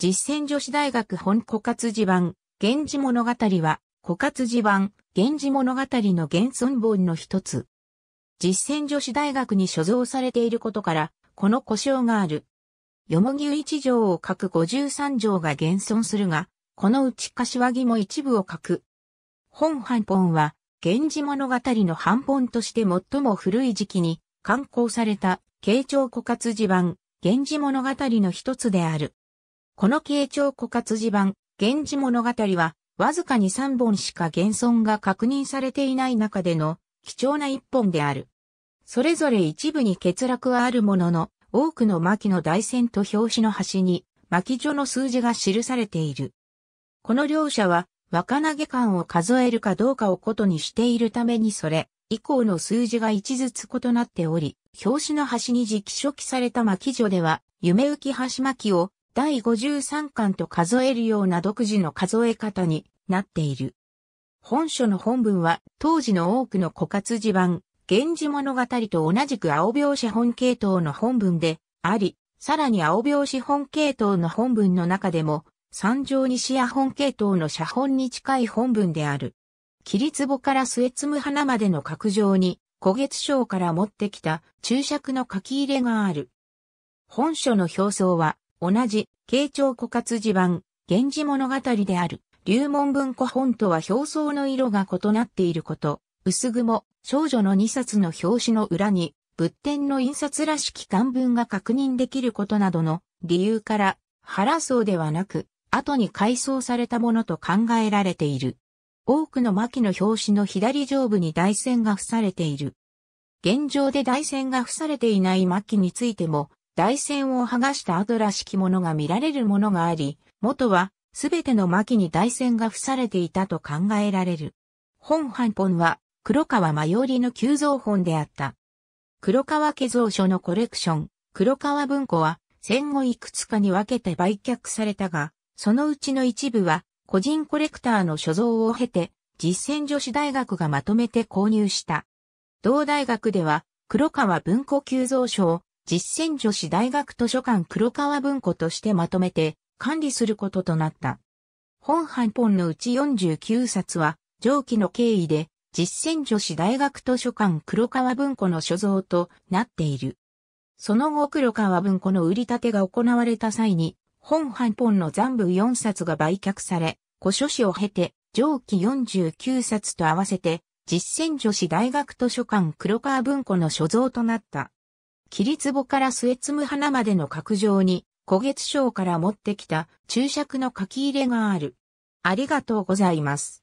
実践女子大学本枯渇地版、源氏物語は、枯渇地版、源氏物語の現存本の一つ。実践女子大学に所蔵されていることから、この故障がある。よもぎゅ一条を書く五十三条が現存するが、このうち柏木も一部を書く。本半本は、源氏物語の半本として最も古い時期に刊行された、慶長枯渇地版、源氏物語の一つである。この慶長古活字版、源氏物語は、わずかに3本しか現存が確認されていない中での、貴重な1本である。それぞれ一部に欠落はあるものの、多くの巻の台線と表紙の端に、巻所の数字が記されている。この両者は、若投げ間を数えるかどうかをことにしているためにそれ、以降の数字が一ずつ異なっており、表紙の端に直書記された巻所では、夢浮き端巻を、第53巻と数えるような独自の数え方になっている。本書の本文は当時の多くの枯渇地盤、源氏物語と同じく青描写本系統の本文であり、さらに青描写本系統の本文の中でも、三条西や本系統の写本に近い本文である。霧壺から末摘む花までの角上に、古月章から持ってきた注釈の書き入れがある。本書の表層は、同じ、慶長枯渇地盤、源氏物語である、流門文庫本とは表層の色が異なっていること、薄雲、少女の2冊の表紙の裏に、仏典の印刷らしき漢文が確認できることなどの理由から、原層ではなく、後に改装されたものと考えられている。多くの巻の表紙の左上部に台線が付されている。現状で台線が付されていない巻についても、大戦を剥がした跡らしきものが見られるものがあり、元はすべての巻に大戦が付されていたと考えられる。本半本は黒川真寄の旧造本であった。黒川家蔵書のコレクション、黒川文庫は戦後いくつかに分けて売却されたが、そのうちの一部は個人コレクターの所蔵を経て実践女子大学がまとめて購入した。同大学では黒川文庫急蔵書を実践女子大学図書館黒川文庫としてまとめて管理することとなった。本半本のうち49冊は上記の経緯で実践女子大学図書館黒川文庫の所蔵となっている。その後黒川文庫の売り立てが行われた際に本半本の残部4冊が売却され、古書誌を経て上記49冊と合わせて実践女子大学図書館黒川文庫の所蔵となった。霧壺から末摘む花までの角上に、古月商から持ってきた注釈の書き入れがある。ありがとうございます。